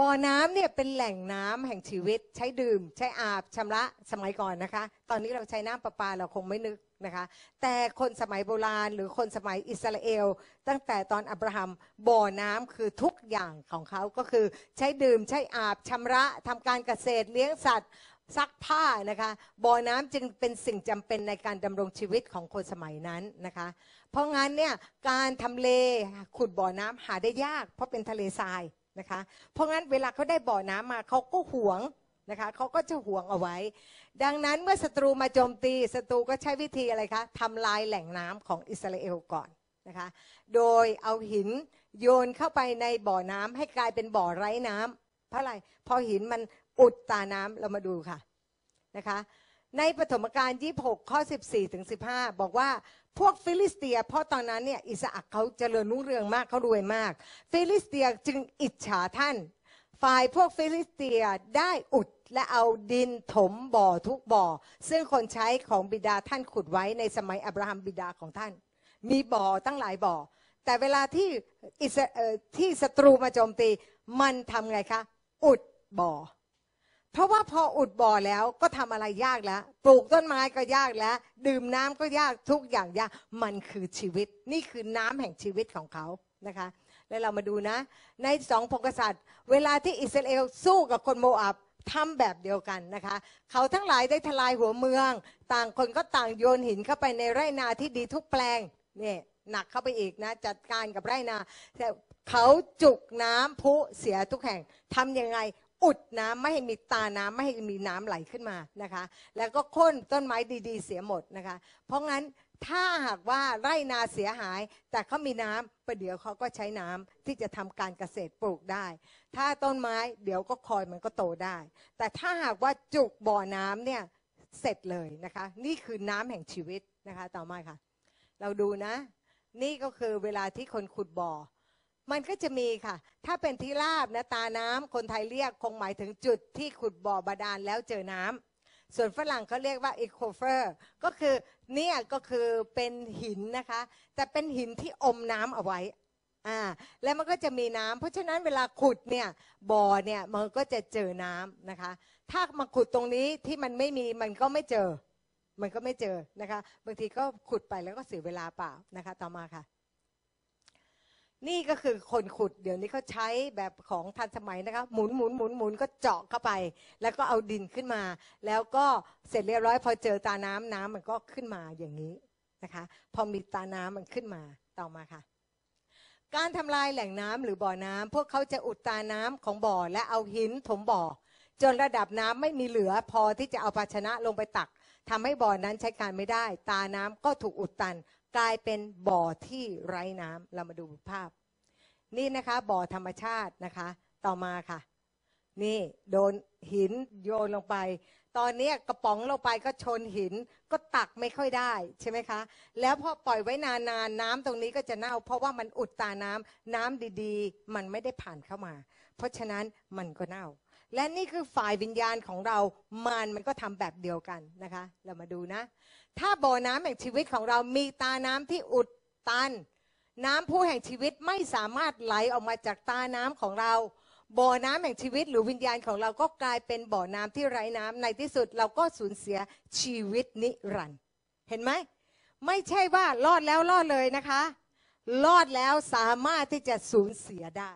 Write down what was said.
วอน้ำเนี่ยเป็นแหล่งน้ำแห่งชีวิตใช้ดื่มใช้อาบชำระสมัยก่อนนะคะตอนนี้เราใช้น้ำประปาเราคงไม่นึกนะคะ แต่คนสมัยโบราณ หรือคนสมัยอิสราเอล ตั้งแต่ตอนอับราฮัมบ่อน้ำคือทุกอย่างของเขาก็คือใช้ดื่มใช้อาบชำระทำการเกษตรเลี้ยงสัตว์ซักผ้านะคะบ่อน้ำจึงเป็นสิ่งจำเป็นในการดำรงชีวิตของคนสมัยนั้นนะคะเพราะงั้นเนี่ยการทำเลขุดบ่อน้ำหาได้ยาก เพราะเป็นทะเลทรายนะคะเพราะงั้นเวลาเขาได้บ่อน้ำมาเขาก็หวงนะคะเขาก็จะหวงเอาไว้ ดังนั้นเมื่อศัตรูมาโจมตีศัตรูก็ใช้วิธีอะไรคะทำลายแหล่งน้ำของอิสราเอลก่อนนะคะ โดยเอาหินโยนเข้าไปในบ่อน้ำให้กลายเป็นบ่อไร้น้ำ เพราะอะไรพอหินมันอุดตาน้ำเรามาดูค่ะนะคะในปฐมกาล26 ข้อ 14 ถึง 15 บอกว่าพวกฟิลิสเตีย เพราะตอนนั้นเนี่ย อิสอักเขาเจริญรุ่งเรืองมากเขารวยมาก ฟิลิสเตียจึงอิจฉาท่าน ฝ่ายพวกฟิลิสเตียได้อุดและเอาดินถมบ่อทุกบ่อ ซึ่งคนใช้ของบิดาท่านขุดไว้ในสมัยอับราฮัมบิดาของท่าน มีบ่อตั้งหลายบ่อ แต่เวลาที่ที่ศัตรูมาโจมตีมันทำไงคะอุดบ่อเพราะว่าพออุดบ่อแล้วก็ทำอะไรยากแล้วปลูกต้นไม้ก็ยากแล้ว ดื่มน้ำก็ยากทุกอย่างยาก มันคือชีวิต นี่คือน้ำแห่งชีวิตของเขานะคะแล้วเรามาดูนะ ในสองพงศษัตริย์ เวลาที่อิสราเอล สู้กับคนโมอับทำแบบเดียวกันนะคะ เขาทั้งหลายได้ทลายหัวเมือง ต่างคนก็ต่างโยนหินเข้าไปในไร่นาที่ดีทุกแปลง นี่ หนักเข้าไปอีกนะจัดการกับไร่นา แต่เขาจุกน้ำพุเสียทุกแห่งทํำยังไงอุดน้ำไม่ให้มีตาน้ำไม่ให้มีน้ำไหลขึ้นมานะคะแล้วก็ค้นต้นไม้ดีๆ เสียหมดนะคะเพราะงั้นถ้าหากว่าไร่นาเสียหาย แต่เขามีน้ำประเดี๋ยวเขาก็ใช้น้ำที่จะทำการเกษตรปลูกได้ ถ้าต้นไม้เดี๋ยวก็คอยมันก็โตได้ แต่ถ้าหากว่าจุกบ่อน้ำเนี่ยเสร็จเลยนะคะนี่คือน้ำแห่งชีวิตนะคะต่อมาค่ะ เราดูนะ นี่ก็คือเวลาที่คนขุดบ่อมันก็จะมีค่ะ ถ้าเป็นที่ราบนะตาน้ำคนไทยเรียกคงหมายถึงจุดที่ขุดบ่อบาดาลแล้วเจอน้ำส่วนฝรั่งเขาเรียกว่าอีโคเฟอร์ ก็คือเนี่ยก็คือเป็นหินนะคะแต่เป็นหินที่อมน้ำเอาไว้ อ่า แล้วมันก็จะมีน้ำ เพราะฉะนั้นเวลาขุดเนี่ยบ่อเนี่ยมันก็จะเจอน้ำนะคะ ถ้ามาขุดตรงนี้ที่มันไม่มีมันก็ไม่เจอ มันก็ไม่เจอนะคะ บางทีก็ขุดไปแล้วก็เสียเวลาเปล่านะคะ ต่อมาค่ะนี่ก็คือคนขุดเดี๋ยวนี้เขาใช้แบบของทันสมัยนะคะ หมุนหมุนหมุนหมุนก็เจาะเข้าไป แล้วก็เอาดินขึ้นมา แล้วก็เสร็จเรียบร้อยพอเจอตาน้ำน้ำมันก็ขึ้นมาอย่างนี้ นะคะ พอมีตาน้ำมันขึ้นมาต่อมาค่ะ การทำลายแหล่งน้ำหรือบ่อน้ำ พวกเขาจะอุดตาน้ำของบ่อ และเอาหินถม บ่อ จนระดับน้ำไม่มีเหลือ พอที่จะเอาภาชนะลงไปตัก ทำให้บ่อนั้นใช้การไม่ได้ ตาน้ำก็ถูกอุดตันกลายเป็นบ่อที่ไร้น้ำ เรามาดูภาพ นี่นะคะ บ่อธรรมชาตินะคะ ต่อมาค่ะ นี่โดนหินโยนลงไป ตอนนี้กระป๋องลงไปก็ชนหิน ก็ตักไม่ค่อยได้ใช่ไหมคะ แล้ว พอ ปล่อยไว้นานๆนน้ำตรงนี้ก็จะเน่า เพราะว่ามันอุดตาน้ำน้ำดีๆ มันไม่ได้ผ่านเข้ามา เพราะฉะนั้นมันก็เน่าและนี่คือฝ่ายวิญญาณของเรามารมันก็ทำแบบเดียวกันนะคะ เรามาดูนะ ถ้าบ่อน้ำแห่งชีวิตของเรามีตาน้ำที่อุดตัน น้ำู้แห่งชีวิตไม่สามารถไหลออกมาจากตาน้ำของเรา บ่อน้ำแห่งชีวิตหรือวิญญาณของเราก็กลายเป็นบ่อน้ำที่ไร้น้ำในที่สุดเราก็สูญเสียชีวิตนิรันด์เห็นไหม ไม่ใช่ว่ารอดแล้วรอดเลยนะคะ รอดแล้วสามารถที่จะสูญเสียได้